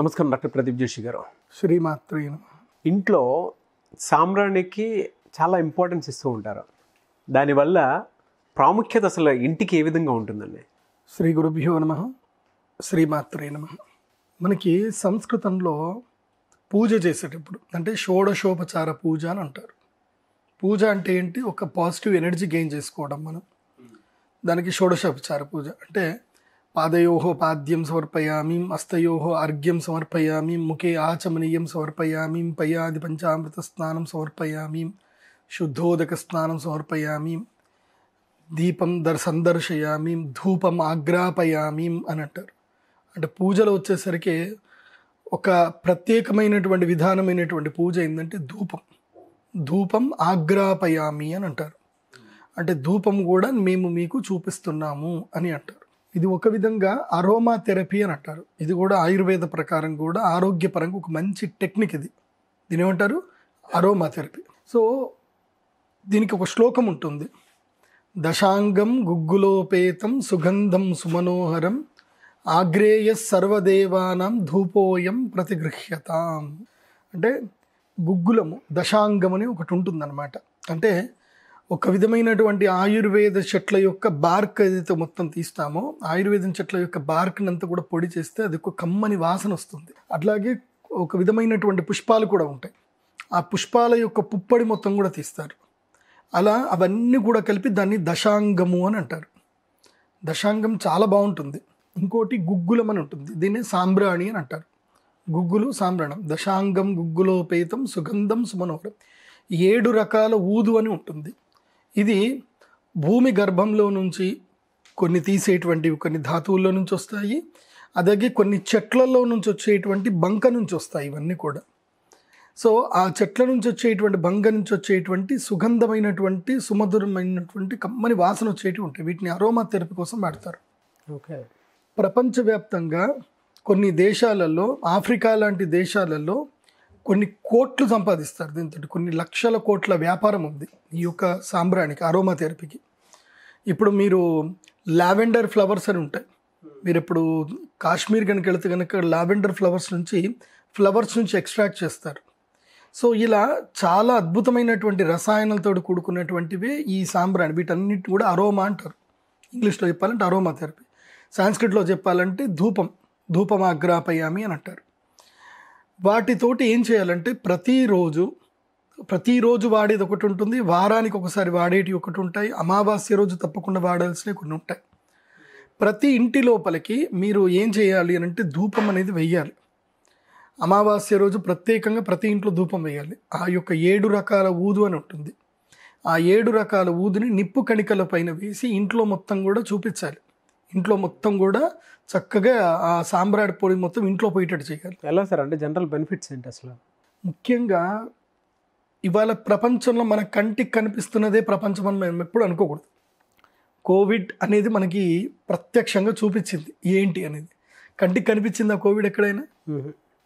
నమస్కారం డాక్టర్ ప్రదీప్ జోషి గారు శ్రీమాత్ర ఇంట్లో సాంబ్రాణికి చాలా ఇంపార్టెన్స్ ఇస్తూ ఉంటారు దానివల్ల ప్రాముఖ్యత అసలు ఇంటికి ఏ విధంగా ఉంటుందండి శ్రీ గురుభ్యో నమ శ్రీమాత్ర నమ మనకి సంస్కృతంలో పూజ చేసేటప్పుడు అంటే షోడశోపచార పూజ అని అంటారు పూజ అంటే ఏంటి ఒక పాజిటివ్ ఎనర్జీ గెయిన్ చేసుకోవడం మనం దానికి షోడశోపచార పూజ అంటే పాదయోహో పాద్యం సమర్పయామి హస్తయోహో అర్ఘ్యం సమర్పయామి ముఖే ఆచమనీయం సమర్పయామి పయాది పంచామృత స్నానం సమర్పయామి శుద్ధోదక స్నానం సమర్పయామి దీపం దర్ సందర్శయామి ధూపం ఆగ్రాపయామి అని అంటారు అంటే పూజలు వచ్చేసరికి ఒక ప్రత్యేకమైనటువంటి విధానమైనటువంటి పూజ ఏంటంటే ధూపం ధూపం ఆగ్రాపయామి అని అంటారు అంటే ధూపం కూడా మేము మీకు చూపిస్తున్నాము అని అంటారు ఇది ఒక విధంగా అరోమా థెరపీ అని అంటారు ఇది కూడా ఆయుర్వేద ప్రకారం కూడా ఆరోగ్యపరంగా ఒక మంచి టెక్నిక్ ఇది దీని ఏమంటారు అరోమా థెరపీ సో దీనికి ఒక శ్లోకం ఉంటుంది దశాంగం గుగ్గులోపేతం సుగంధం సుమనోహరం ఆగ్రేయ సర్వదేవానం ధూపోయం ప్రతిగృహ్యతాం అంటే గుగ్గులము దశాంగం అని ఒకటి ఉంటుందన్నమాట అంటే ఒక విధమైనటువంటి ఆయుర్వేద చెట్ల యొక్క బార్క్ ఏదైతే మొత్తం తీస్తామో ఆయుర్వేదం చెట్ల యొక్క బార్క్ని కూడా పొడి చేస్తే అది ఒక కమ్మని వాసన వస్తుంది అట్లాగే ఒక విధమైనటువంటి పుష్పాలు కూడా ఉంటాయి ఆ పుష్పాల యొక్క పుప్పడి మొత్తం కూడా తీస్తారు అలా అవన్నీ కూడా కలిపి దాన్ని దశాంగము అని అంటారు దశాంగం చాలా బాగుంటుంది ఇంకోటి గుగ్గులం అని ఉంటుంది దీన్ని సాంబ్రాణి అని అంటారు గుగ్గులు సాంబ్రాణం దశాంగం గుగ్గులోపేతం సుగంధం సుమనోహరం ఏడు రకాల ఊదు అని ఉంటుంది ఇది భూమి గర్భంలో నుంచి కొన్ని తీసేటువంటి కొన్ని ధాతువుల్లో నుంచి వస్తాయి అలాగే కొన్ని చెట్లలో నుంచి వచ్చేటువంటి బంక నుంచి వస్తాయి ఇవన్నీ కూడా సో ఆ చెట్ల నుంచి వచ్చేటువంటి బంగ నుంచి వచ్చేటువంటి సుగంధమైనటువంటి సుమధురమైనటువంటి కమ్మని వాసన వచ్చేటి ఉంటాయి వీటిని అరోమా థెరపీ కోసం వాడతారు ఓకే ప్రపంచవ్యాప్తంగా కొన్ని దేశాలలో ఆఫ్రికా లాంటి దేశాలలో కొన్ని కోట్లు సంపాదిస్తారు దీంతో కొన్ని లక్షల కోట్ల వ్యాపారం ఉంది ఈ యొక్క సాంబ్రానికి అరోమా థెరపీకి ఇప్పుడు మీరు లావెండర్ ఫ్లవర్స్ అని ఉంటాయి మీరు ఇప్పుడు కాశ్మీర్ కనుక వెళితే కనుక లావెండర్ ఫ్లవర్స్ నుంచి ఫ్లవర్స్ నుంచి ఎక్స్ట్రాక్ట్ చేస్తారు సో ఇలా చాలా అద్భుతమైనటువంటి రసాయనాలతో కూడుకున్నటువంటివి ఈ సాంబ్రాణి వీటన్నిటి కూడా అరోమా అంటారు ఇంగ్లీష్లో చెప్పాలంటే అరోమా థెరపీ సాంస్క్రిట్లో చెప్పాలంటే ధూపం ధూపమాగ్రాపయామి అని అంటారు వాటితోటి ఏం చేయాలంటే ప్రతిరోజు ప్రతిరోజు వాడేది ఒకటి ఉంటుంది వారానికి ఒకసారి వాడేటి ఒకటి ఉంటాయి అమావాస్య రోజు తప్పకుండా వాడాల్సినవి కొన్ని ఉంటాయి ప్రతి ఇంటి లోపలికి మీరు ఏం చేయాలి అని అంటే ధూపం అనేది వెయ్యాలి అమావాస్య రోజు ప్రత్యేకంగా ప్రతి ఇంట్లో ధూపం వేయాలి ఆ యొక్క ఏడు రకాల ఊదు అని ఉంటుంది ఆ ఏడు రకాల ఊదుని నిప్పు కణికల పైన వేసి ఇంట్లో మొత్తం కూడా చూపించాలి ఇంట్లో మొత్తం కూడా చక్కగా ఆ సాంబ్రాడ్ పొడి మొత్తం ఇంట్లో పోయేటట్టు చేయాలి ఎలా సార్ అంటే జనరల్ బెనిఫిట్స్ ఏంటి అసలు ముఖ్యంగా ఇవాళ ప్రపంచంలో మన కంటికి కనిపిస్తున్నదే ప్రపంచం అని మేము ఎప్పుడు అనుకోకూడదు కోవిడ్ అనేది మనకి ప్రత్యక్షంగా చూపించింది ఏంటి అనేది కంటికి కనిపించిందా కోవిడ్ ఎక్కడైనా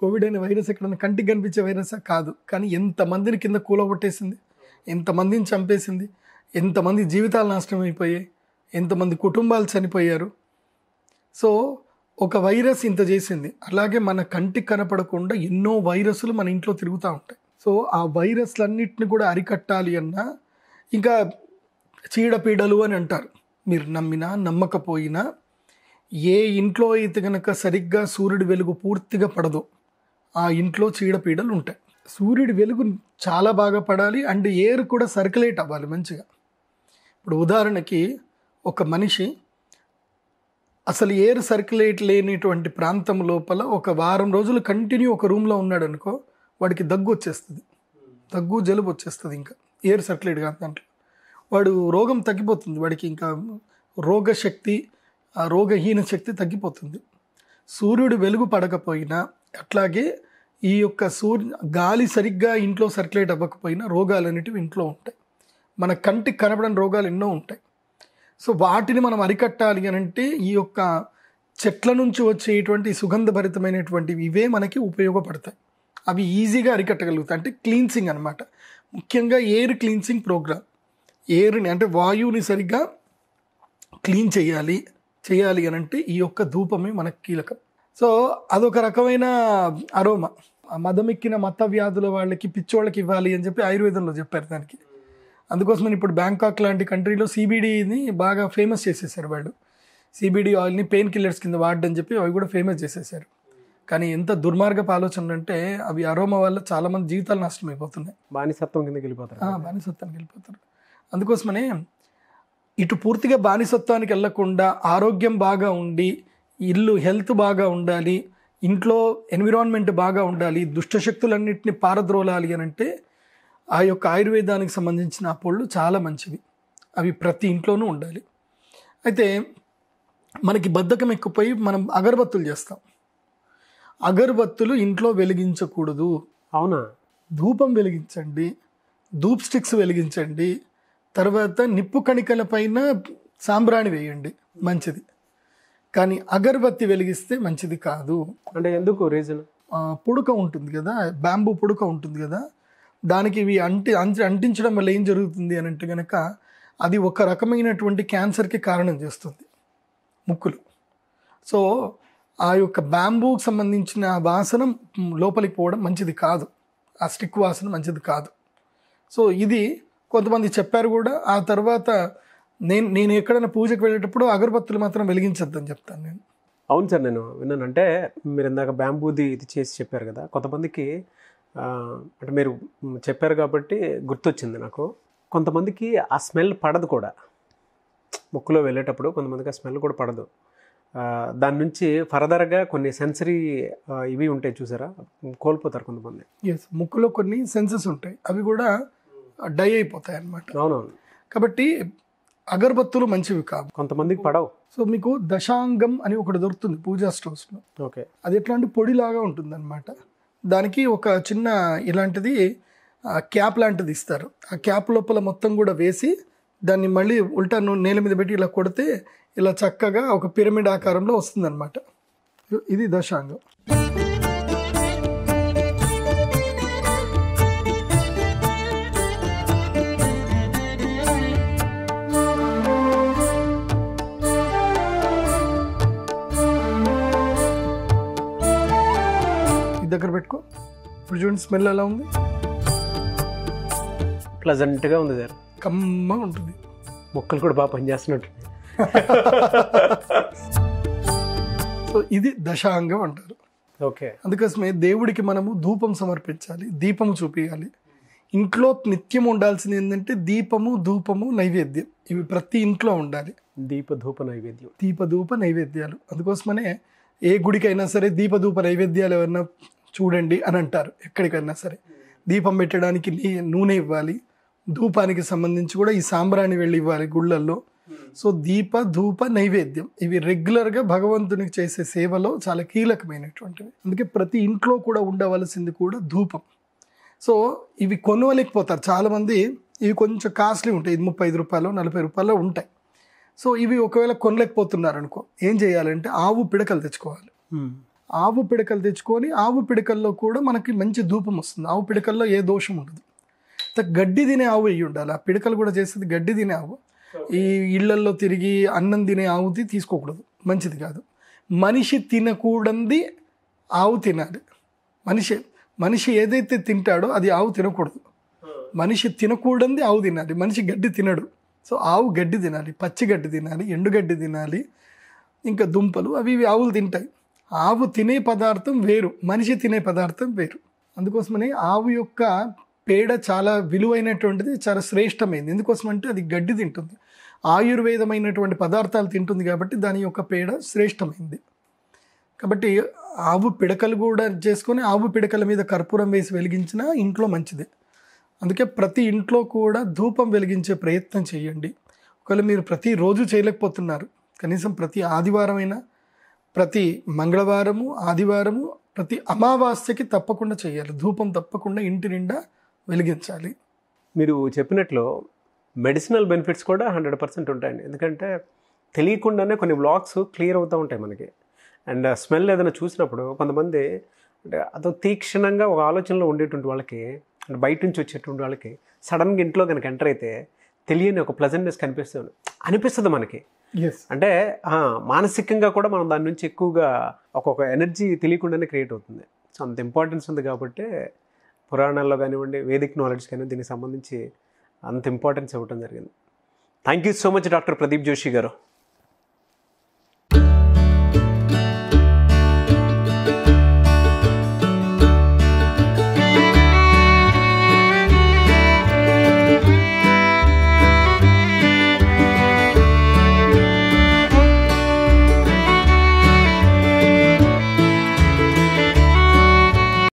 కోవిడ్ అయిన వైరస్ ఎక్కడైనా కంటికి కనిపించే వైరస్ కాదు కానీ ఎంతమందిని కింద కూలగొట్టేసింది ఎంతమందిని చంపేసింది ఎంతమంది జీవితాలు నాశనం అయిపోయాయి ఎంతమంది కుటుంబాలు చనిపోయారు సో ఒక వైరస్ ఇంత చేసింది అలాగే మన కంటికి కనపడకుండా ఎన్నో వైరస్లు మన ఇంట్లో తిరుగుతూ ఉంటాయి సో ఆ వైరస్లన్నింటిని కూడా అరికట్టాలి అన్నా ఇంకా చీడపీడలు అని అంటారు మీరు నమ్మినా నమ్మకపోయినా ఏ ఇంట్లో అయితే కనుక సరిగ్గా సూర్యుడి వెలుగు పూర్తిగా పడదు ఆ ఇంట్లో చీడపీడలు ఉంటాయి సూర్యుడి వెలుగు చాలా బాగా పడాలి అండ్ ఎయిర్ కూడా సర్క్యులేట్ అవ్వాలి మంచిగా ఇప్పుడు ఉదాహరణకి ఒక మనిషి అసలు ఎయిర్ సర్క్యులేట్ లేనిటువంటి ప్రాంతం లోపల ఒక వారం రోజులు కంటిన్యూ ఒక రూమ్లో ఉన్నాడు అనుకో వాడికి దగ్గు వచ్చేస్తుంది దగ్గు జలుబు వచ్చేస్తుంది ఇంకా ఎయిర్ సర్క్యులేట్ కాదు దాంట్లో వాడు రోగం తగ్గిపోతుంది వాడికి ఇంకా రోగశక్తి రోగహీన శక్తి తగ్గిపోతుంది సూర్యుడు వెలుగు పడకపోయినా అట్లాగే ఈ యొక్క సూర్య గాలి సరిగ్గా ఇంట్లో సర్క్యులేట్ అవ్వకపోయినా రోగాలు అనేటివి ఇంట్లో ఉంటాయి మన కంటికి కనపడని రోగాలు ఎన్నో ఉంటాయి సో వాటిని మనం అరికట్టాలి అని అంటే ఈ యొక్క చెట్ల నుంచి వచ్చేటువంటి సుగంధభరితమైనటువంటివి ఇవే మనకి ఉపయోగపడతాయి అవి ఈజీగా అరికట్టగలుగుతాయి అంటే క్లీన్సింగ్ అనమాట ముఖ్యంగా ఎయిర్ క్లీన్సింగ్ ప్రోగ్రామ్ ఎయిర్ని అంటే వాయువుని సరిగ్గా క్లీన్ చేయాలి చేయాలి అని అంటే ఈ యొక్క ధూపమే మనకు కీలకం సో అదొక రకమైన అరోమా మదమెక్కిన మత వ్యాధుల వాళ్ళకి పిచ్చోళ్ళకి ఇవ్వాలి అని చెప్పి ఆయుర్వేదంలో చెప్పారు దానికి అందుకోసమని ఇప్పుడు బ్యాంకాక్ లాంటి కంట్రీలో సిబిడీని బాగా ఫేమస్ చేసేసారు వాళ్ళు సిబిడి ఆయిల్ని పెయిన్ కిల్లర్స్ కింద వాడడం చెప్పి అవి కూడా ఫేమస్ చేసేసారు కానీ ఎంత దుర్మార్గపు ఆలోచనలు అంటే అవి అరోమా వల్ల చాలామంది జీవితాలు నష్టమైపోతున్నాయి అయిపోతున్నాయి బానిసత్వం కిందకి వెళ్ళిపోతారు బానిసత్వానికి వెళ్ళిపోతారు అందుకోసమనే ఇటు పూర్తిగా బానిసత్వానికి వెళ్లకుండా ఆరోగ్యం బాగా ఉండి ఇల్లు హెల్త్ బాగా ఉండాలి ఇంట్లో ఎన్విరాన్మెంట్ బాగా ఉండాలి దుష్టశక్తులన్నింటినీ పారద్రోలాలి అని అంటే ఆ యొక్క ఆయుర్వేదానికి సంబంధించిన పొళ్ళు చాలా మంచివి అవి ప్రతి ఇంట్లోనూ ఉండాలి అయితే మనకి బద్ధకం ఎక్కిపోయి మనం అగరబత్తులు చేస్తాం అగరబత్తులు ఇంట్లో వెలిగించకూడదు అవునా ధూపం వెలిగించండి ధూప్ స్టిక్స్ వెలిగించండి తర్వాత నిప్పు కణికల పైన సాంబ్రాణి వేయండి మంచిది కానీ అగరబత్తి వెలిగిస్తే మంచిది కాదు అంటే ఎందుకు రీజన్ పుడక ఉంటుంది కదా బ్యాంబూ పుడక ఉంటుంది కదా దానికి ఇవి అంటి అంటి అంటించడం వల్ల ఏం జరుగుతుంది అని అంటే కనుక అది ఒక రకమైనటువంటి క్యాన్సర్కి కారణం చేస్తుంది ముక్కులు సో ఆ యొక్క బ్యాంబూకి సంబంధించిన వాసన లోపలికి పోవడం మంచిది కాదు ఆ స్టిక్ వాసన మంచిది కాదు సో ఇది కొంతమంది చెప్పారు కూడా ఆ తర్వాత నేను నేను ఎక్కడైనా పూజకు వెళ్ళేటప్పుడు అగరబత్తులు మాత్రం వెలిగించద్దని చెప్తాను నేను అవును సార్ నేను విన్నానంటే అంటే మీరు ఇందాక బ్యాంబూది ఇది చేసి చెప్పారు కదా కొంతమందికి అంటే మీరు చెప్పారు కాబట్టి గుర్తొచ్చింది నాకు కొంతమందికి ఆ స్మెల్ పడదు కూడా ముక్కులో వెళ్ళేటప్పుడు కొంతమందికి ఆ స్మెల్ కూడా పడదు దాని నుంచి ఫర్దర్గా కొన్ని సెన్సరీ ఇవి ఉంటాయి చూసారా కోల్పోతారు కొంతమంది ఎస్ ముక్కులో కొన్ని సెన్సెస్ ఉంటాయి అవి కూడా డై అయిపోతాయి అనమాట అవునవును కాబట్టి అగరబత్తులు మంచివి కావు కొంతమందికి పడవు సో మీకు దశాంగం అని ఒకటి దొరుకుతుంది పూజా స్టోర్స్లో ఓకే అది ఎట్లాంటి పొడి పొడిలాగా ఉంటుంది అనమాట దానికి ఒక చిన్న ఇలాంటిది క్యాప్ లాంటిది ఇస్తారు ఆ క్యాప్ లోపల మొత్తం కూడా వేసి దాన్ని మళ్ళీ ఉల్టా నేల మీద పెట్టి ఇలా కొడితే ఇలా చక్కగా ఒక పిరమిడ్ ఆకారంలో వస్తుందన్నమాట ఇది దశాంగం దగ్గర పెట్టుకో ఇప్పుడు చూడండి స్మెల్ ఎలా ఉంది ప్లజెంట్గా ఉంది సార్ కమ్మగా ఉంటుంది మొక్కలు కూడా బాగా పనిచేస్తున్నట్టు సో ఇది దశాంగం అంటారు ఓకే అందుకోసమే దేవుడికి మనము ధూపం సమర్పించాలి దీపము చూపించాలి ఇంట్లో నిత్యం ఉండాల్సింది ఏంటంటే దీపము ధూపము నైవేద్యం ఇవి ప్రతి ఇంట్లో ఉండాలి దీపధూప నైవేద్యం దీపధూప నైవేద్యాలు అందుకోసమనే ఏ గుడికైనా సరే దీపధూప నైవేద్యాలు ఏమైనా చూడండి అని అంటారు ఎక్కడికైనా సరే దీపం పెట్టడానికి నూనె ఇవ్వాలి ధూపానికి సంబంధించి కూడా ఈ సాంబ్రాన్ని వెళ్ళి ఇవ్వాలి గుళ్ళల్లో సో దీప ధూప నైవేద్యం ఇవి రెగ్యులర్గా భగవంతునికి చేసే సేవలో చాలా కీలకమైనటువంటివి అందుకే ప్రతి ఇంట్లో కూడా ఉండవలసింది కూడా ధూపం సో ఇవి కొనువలేకపోతారు చాలామంది ఇవి కొంచెం కాస్ట్లీ ఉంటాయి ఇది ముప్పై ఐదు రూపాయలు నలభై రూపాయలు ఉంటాయి సో ఇవి ఒకవేళ కొనలేకపోతున్నారు అనుకో ఏం చేయాలంటే ఆవు పిడకలు తెచ్చుకోవాలి ఆవు పిడకలు తెచ్చుకొని ఆవు పిడకల్లో కూడా మనకి మంచి ధూపం వస్తుంది ఆవు పిడకల్లో ఏ దోషం ఉండదు గడ్డి తినే ఆవు అయ్యి ఉండాలి ఆ పిడకలు కూడా చేసేది గడ్డి తినే ఆవు ఈ ఇళ్లల్లో తిరిగి అన్నం తినే ఆవుది తీసుకోకూడదు మంచిది కాదు మనిషి తినకూడంది ఆవు తినాలి మనిషి మనిషి ఏదైతే తింటాడో అది ఆవు తినకూడదు మనిషి తినకూడంది ఆవు తినాలి మనిషి గడ్డి తినడు సో ఆవు గడ్డి తినాలి పచ్చి గడ్డి తినాలి ఎండుగడ్డి తినాలి ఇంకా దుంపలు అవి ఆవులు తింటాయి ఆవు తినే పదార్థం వేరు మనిషి తినే పదార్థం వేరు అందుకోసమని ఆవు యొక్క పేడ చాలా విలువైనటువంటిది చాలా శ్రేష్టమైంది ఎందుకోసం అంటే అది గడ్డి తింటుంది ఆయుర్వేదమైనటువంటి పదార్థాలు తింటుంది కాబట్టి దాని యొక్క పేడ శ్రేష్టమైంది కాబట్టి ఆవు పిడకలు కూడా చేసుకొని ఆవు పిడకల మీద కర్పూరం వేసి వెలిగించిన ఇంట్లో మంచిది అందుకే ప్రతి ఇంట్లో కూడా ధూపం వెలిగించే ప్రయత్నం చేయండి ఒకవేళ మీరు ప్రతిరోజు చేయలేకపోతున్నారు కనీసం ప్రతి ఆదివారమైనా ప్రతి మంగళవారము ఆదివారము ప్రతి అమావాస్యకి తప్పకుండా చేయాలి ధూపం తప్పకుండా ఇంటి నిండా వెలిగించాలి మీరు చెప్పినట్లు మెడిసినల్ బెనిఫిట్స్ కూడా హండ్రెడ్ పర్సెంట్ ఉంటాయండి ఎందుకంటే తెలియకుండానే కొన్ని బ్లాక్స్ క్లియర్ అవుతూ ఉంటాయి మనకి అండ్ స్మెల్ uh, ఏదైనా చూసినప్పుడు కొంతమంది అంటే అదో తీక్షణంగా ఒక ఆలోచనలో ఉండేటువంటి వాళ్ళకి అంటే బయట నుంచి వచ్చేటువంటి వాళ్ళకి సడన్గా ఇంట్లో కనుక ఎంటర్ అయితే తెలియని ఒక ప్లజెంట్నెస్ కనిపిస్తుంది అనిపిస్తుంది మనకి అంటే మానసికంగా కూడా మనం దాని నుంచి ఎక్కువగా ఒక్కొక్క ఎనర్జీ తెలియకుండానే క్రియేట్ అవుతుంది సో అంత ఇంపార్టెన్స్ ఉంది కాబట్టి పురాణాల్లో కానివ్వండి వేదిక్ నాలెడ్జ్ కానీ దీనికి సంబంధించి అంత ఇంపార్టెన్స్ ఇవ్వటం జరిగింది thank you so much doctor Pradeep Joshi గారు